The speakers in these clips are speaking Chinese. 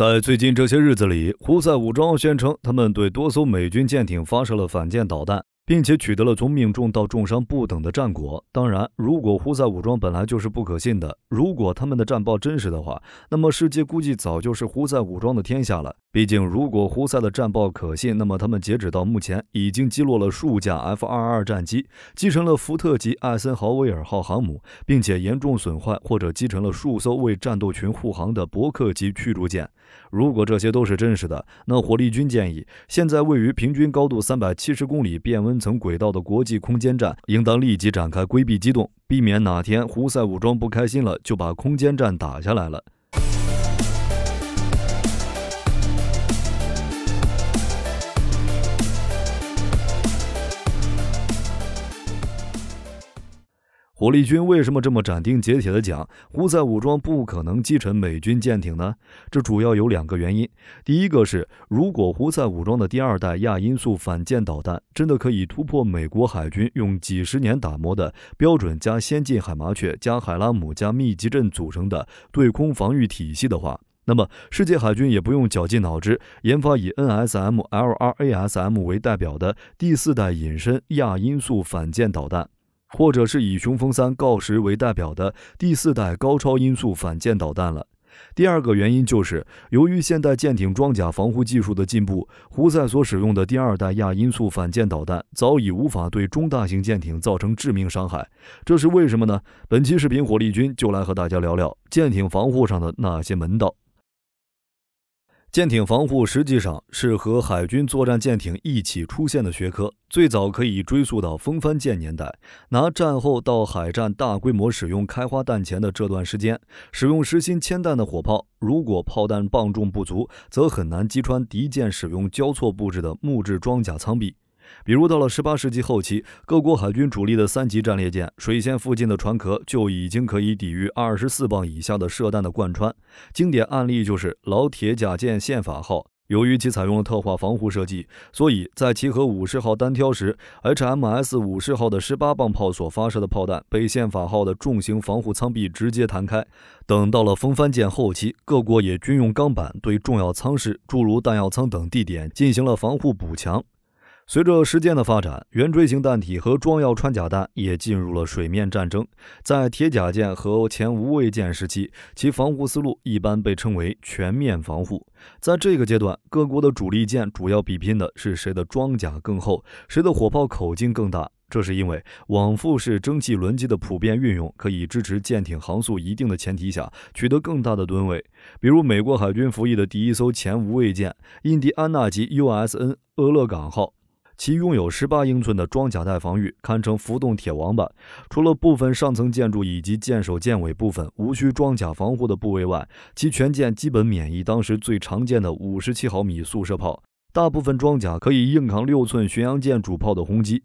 在最近这些日子里，胡塞武装宣称他们对多艘美军舰艇发射了反舰导弹，并且取得了从命中到重伤不等的战果。当然，如果胡塞武装本来就是不可信的，如果他们的战报真实的话，那么世界估计早就是胡塞武装的天下了。毕竟，如果胡塞的战报可信，那么他们截止到目前已经击落了数架 F-22 战机，击沉了福特级艾森豪威尔号航母，并且严重损坏或者击沉了数艘为战斗群护航的伯克级驱逐舰。如果这些都是真实的，那火力军建议，现在位于平均高度三百七十公里变温层轨道的国际空间站，应当立即展开规避机动，避免哪天胡塞武装不开心了，就把空间站打下来了。火力军为什么这么斩钉截铁地讲，胡塞武装不可能击沉美军舰艇呢？这主要有两个原因。第一个是，如果胡塞武装的第二代亚音速反舰导弹真的可以突破美国海军用几十年打磨的标准加先进海麻雀加海拉姆加密集阵组成的对空防御体系的话，那么世界海军也不用绞尽脑汁研发以 NSM LRASM 为代表的第四代隐身亚音速反舰导弹。或者是以“雄风三”锆石为代表的第四代高超音速反舰导弹了。第二个原因就是，由于现代舰艇装甲防护技术的进步，胡塞所使用的第二代亚音速反舰导弹早已无法对中大型舰艇造成致命伤害。这是为什么呢？本期视频，火力军就来和大家聊聊舰艇防护上的那些门道。舰艇防护实际上是和海军作战舰艇一起出现的学科，最早可以追溯到风帆舰年代。拿战后到海战大规模使用开花弹前的这段时间，使用实心铅弹的火炮，如果炮弹磅重不足，则很难击穿敌舰使用交错布置的木质装甲舱壁。比如到了十八世纪后期，各国海军主力的三级战列舰水线附近的船壳就已经可以抵御二十四磅以下的射弹的贯穿。经典案例就是老铁甲舰“宪法号”，由于其采用了特化防护设计，所以在其和“五十号”单挑时，HMS“ 五十号”的十八磅炮所发射的炮弹被“宪法号”的重型防护舱壁直接弹开。等到了风帆舰后期，各国也均用钢板对重要舱室，诸如弹药舱等地点进行了防护补强。随着时间的发展，圆锥形弹体和装药穿甲弹也进入了水面战争。在铁甲舰和前无畏舰时期，其防护思路一般被称为全面防护。在这个阶段，各国的主力舰主要比拼的是谁的装甲更厚，谁的火炮口径更大。这是因为往复式蒸汽轮机的普遍运用，可以支持舰艇航速一定的前提下，取得更大的吨位。比如美国海军服役的第一艘前无畏舰——印第安纳级 U.S.N. 俄勒冈号。其拥有十八英寸的装甲带防御，堪称浮动铁王八。除了部分上层建筑以及舰首、舰尾部分无需装甲防护的部位外，其全舰基本免疫当时最常见的五十七毫米速射炮。大部分装甲可以硬扛六寸巡洋舰主炮的轰击。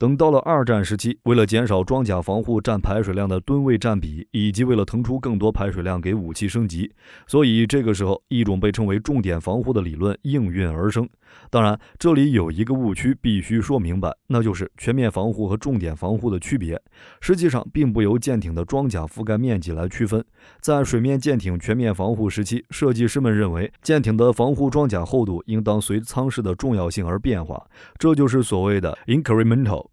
等到了二战时期，为了减少装甲防护占排水量的吨位占比，以及为了腾出更多排水量给武器升级，所以这个时候一种被称为重点防护的理论应运而生。当然，这里有一个误区必须说明白，那就是全面防护和重点防护的区别，实际上并不由舰艇的装甲覆盖面积来区分。在水面舰艇全面防护时期，设计师们认为舰艇的防护装甲厚度应当随舱室的重要性而变化，这就是所谓的 incremental。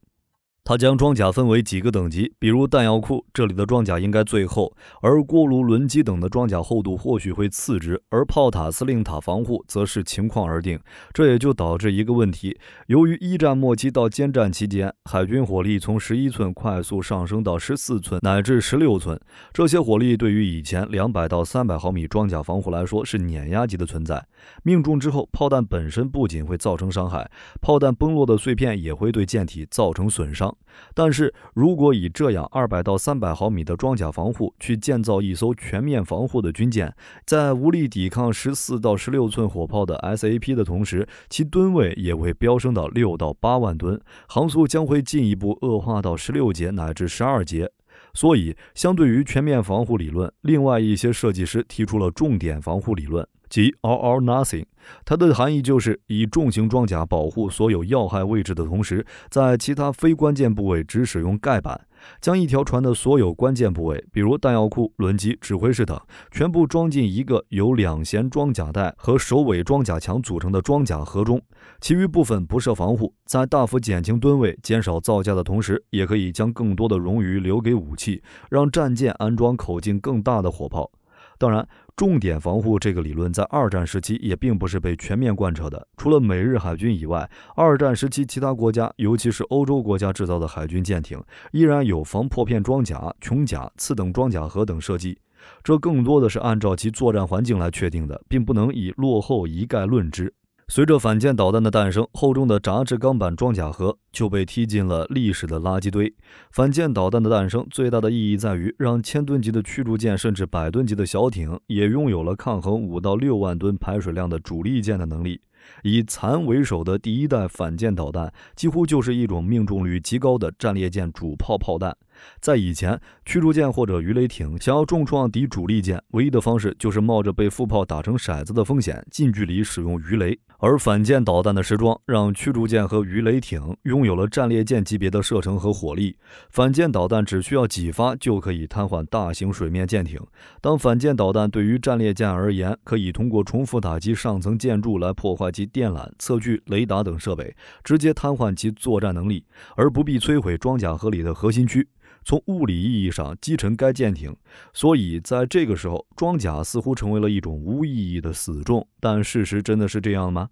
他将装甲分为几个等级，比如弹药库这里的装甲应该最厚，而锅炉、轮机等的装甲厚度或许会次之，而炮塔、司令塔防护则视情况而定。这也就导致一个问题：由于一战末期到兼战期间，海军火力从十一寸快速上升到十四寸乃至十六寸，这些火力对于以前两百到三百毫米装甲防护来说是碾压级的存在。命中之后，炮弹本身不仅会造成伤害，炮弹崩落的碎片也会对舰体造成损伤。但是，如果以这样二百到三百毫米的装甲防护去建造一艘全面防护的军舰，在无力抵抗十四到十六寸火炮的 SAP 的同时，其吨位也会飙升到六到八万吨，航速将会进一步恶化到十六节乃至十二节。所以，相对于全面防护理论，另外一些设计师提出了重点防护理论。即 all or nothing，它的含义就是以重型装甲保护所有要害位置的同时，在其他非关键部位只使用盖板，将一条船的所有关键部位，比如弹药库、轮机、指挥室等，全部装进一个由两舷装甲带和首尾装甲墙组成的装甲盒中，其余部分不设防护，在大幅减轻吨位、减少造价的同时，也可以将更多的冗余留给武器，让战舰安装口径更大的火炮。当然。重点防护这个理论在二战时期也并不是被全面贯彻的。除了美日海军以外，二战时期其他国家，尤其是欧洲国家制造的海军舰艇，依然有防破片装甲、穹甲、次等装甲和等设计。这更多的是按照其作战环境来确定的，并不能以落后一概论之。随着反舰导弹的诞生，厚重的轧制钢板装甲盒就被踢进了历史的垃圾堆。反舰导弹的诞生最大的意义在于，让千吨级的驱逐舰甚至百吨级的小艇也拥有了抗衡五到六万吨排水量的主力舰的能力。以“蚕”为首的第一代反舰导弹，几乎就是一种命中率极高的战列舰主炮炮弹。在以前，驱逐舰或者鱼雷艇想要重创敌主力舰，唯一的方式就是冒着被副炮打成筛子的风险，近距离使用鱼雷。而反舰导弹的时装，让驱逐舰和鱼雷艇拥有了战列舰级别的射程和火力。反舰导弹只需要几发就可以瘫痪大型水面舰艇。当反舰导弹对于战列舰而言，可以通过重复打击上层建筑来破坏。及电缆、测距雷达等设备直接瘫痪其作战能力，而不必摧毁装甲合里的核心区，从物理意义上击沉该舰艇。所以，在这个时候，装甲似乎成为了一种无意义的死重。但事实真的是这样吗？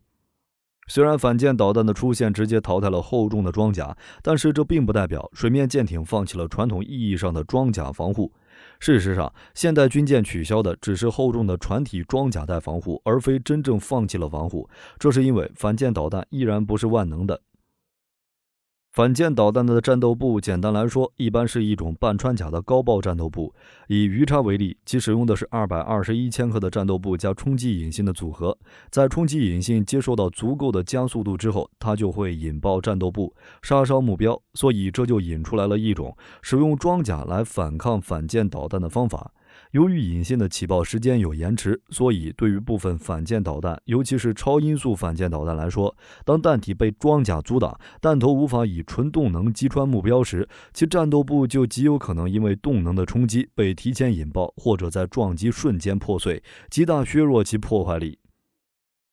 虽然反舰导弹的出现直接淘汰了厚重的装甲，但是这并不代表水面舰艇放弃了传统意义上的装甲防护。事实上，现代军舰取消的只是厚重的船体装甲带防护，而非真正放弃了防护。这是因为反舰导弹依然不是万能的。反舰导弹的战斗部，简单来说，一般是一种半穿甲的高爆战斗部。以鱼叉为例，其使用的是二百二十一千克的战斗部加冲击引信的组合。在冲击引信接受到足够的加速度之后，它就会引爆战斗部，杀伤目标。所以，这就引出来了一种使用装甲来反抗反舰导弹的方法。由于引信的起爆时间有延迟，所以对于部分反舰导弹，尤其是超音速反舰导弹来说，当弹体被装甲阻挡，弹头无法以纯动能击穿目标时，其战斗部就极有可能因为动能的冲击被提前引爆，或者在撞击瞬间破碎，极大削弱其破坏力。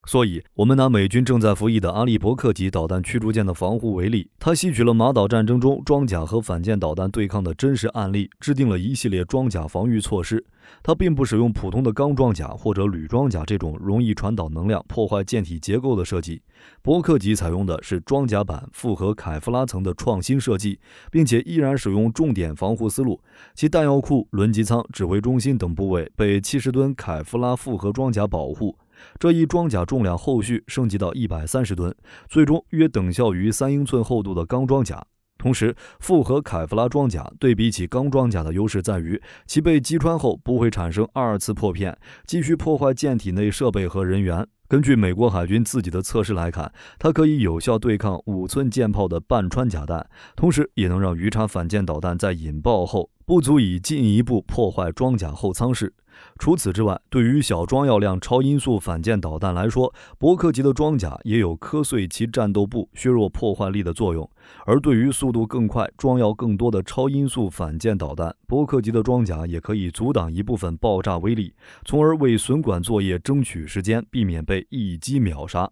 所以，我们拿美军正在服役的阿利伯克级导弹驱逐舰的防护为例，它吸取了马岛战争中装甲和反舰导弹对抗的真实案例，制定了一系列装甲防御措施。它并不使用普通的钢装甲或者铝装甲这种容易传导能量、破坏舰体结构的设计。伯克级采用的是装甲板复合凯夫拉层的创新设计，并且依然使用重点防护思路。其弹药库、轮机舱、指挥中心等部位被七十吨凯夫拉复合装甲保护。这一装甲重量后续升级到一百三十吨，最终约等效于三英寸厚度的钢装甲。同时，复合凯夫拉装甲对比起钢装甲的优势在于，其被击穿后不会产生二次破片，继续破坏舰体内设备和人员。根据美国海军自己的测试来看，它可以有效对抗五寸舰炮的半穿甲弹，同时也能让鱼叉反舰导弹在引爆后。不足以进一步破坏装甲后舱室。除此之外，对于小装药量超音速反舰导弹来说，伯克级的装甲也有磕碎其战斗部、削弱破坏力的作用；而对于速度更快、装药更多的超音速反舰导弹，伯克级的装甲也可以阻挡一部分爆炸威力，从而为损管作业争取时间，避免被一击秒杀。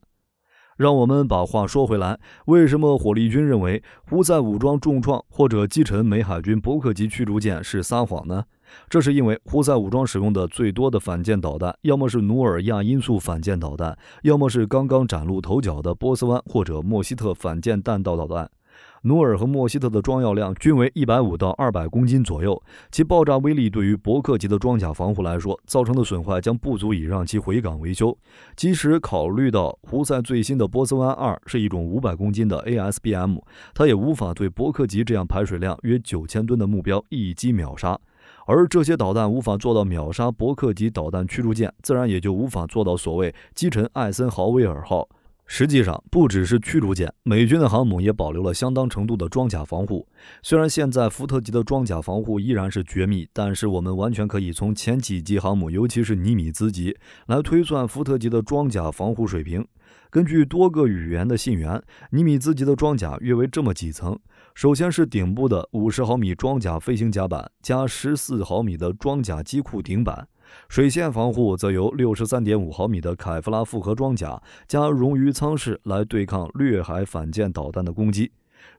让我们把话说回来，为什么火力军认为胡塞武装重创或者击沉美海军伯克级驱逐舰是撒谎呢？这是因为胡塞武装使用的最多的反舰导弹，要么是努尔亚因速反舰导弹，要么是刚刚崭露头角的波斯湾或者莫西特反舰弹道导弹。努尔和莫西特的装药量均为一百五到二百公斤左右，其爆炸威力对于伯克级的装甲防护来说，造成的损坏将不足以让其回港维修。即使考虑到胡塞最新的波斯湾二是一种五百公斤的 ASBM，它也无法对伯克级这样排水量约九千吨的目标一击秒杀。而这些导弹无法做到秒杀伯克级导弹驱逐舰，自然也就无法做到所谓击沉艾森豪威尔号。实际上，不只是驱逐舰，美军的航母也保留了相当程度的装甲防护。虽然现在福特级的装甲防护依然是绝密，但是我们完全可以从前几级航母，尤其是尼米兹级，来推算福特级的装甲防护水平。根据多个语言的信源，尼米兹级的装甲约为这么几层：首先是顶部的五十毫米装甲飞行甲板，加十四毫米的装甲机库顶板。水线防护则由六十三点五毫米的凯夫拉复合装甲加冗余舱室来对抗掠海反舰导弹的攻击，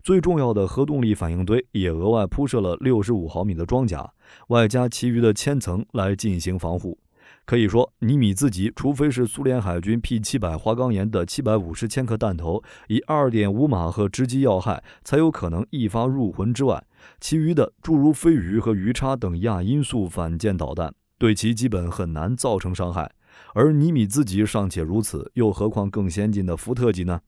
最重要的核动力反应堆也额外铺设了六十五毫米的装甲，外加其余的铅层来进行防护。可以说，尼米兹级除非是苏联海军 P 七百花岗岩的七百五十千克弹头以二点五马赫直击要害，才有可能一发入魂之外，其余的诸如飞鱼和鱼叉等亚音速反舰导弹。对其基本很难造成伤害，而尼米兹级尚且如此，又何况更先进的福特级呢？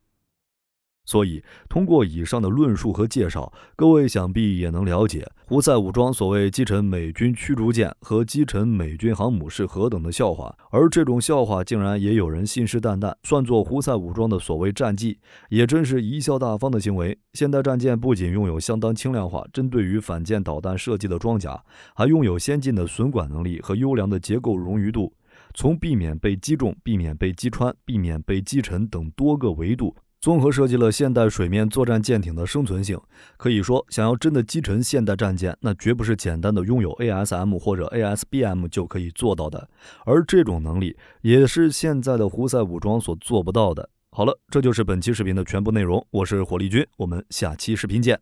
所以，通过以上的论述和介绍，各位想必也能了解，胡塞武装所谓击沉美军驱逐舰和击沉美军航母是何等的笑话。而这种笑话竟然也有人信誓旦旦算作胡塞武装的所谓战绩，也真是贻笑大方的行为。现代战舰不仅拥有相当轻量化、针对于反舰导弹设计的装甲，还拥有先进的损管能力和优良的结构冗余度，从避免被击中、避免被击穿、避免被击沉等多个维度。综合设计了现代水面作战舰艇的生存性，可以说，想要真的击沉现代战舰，那绝不是简单的拥有 ASM 或者 ASBM 就可以做到的，而这种能力也是现在的胡塞武装所做不到的。好了，这就是本期视频的全部内容，我是火力军，我们下期视频见。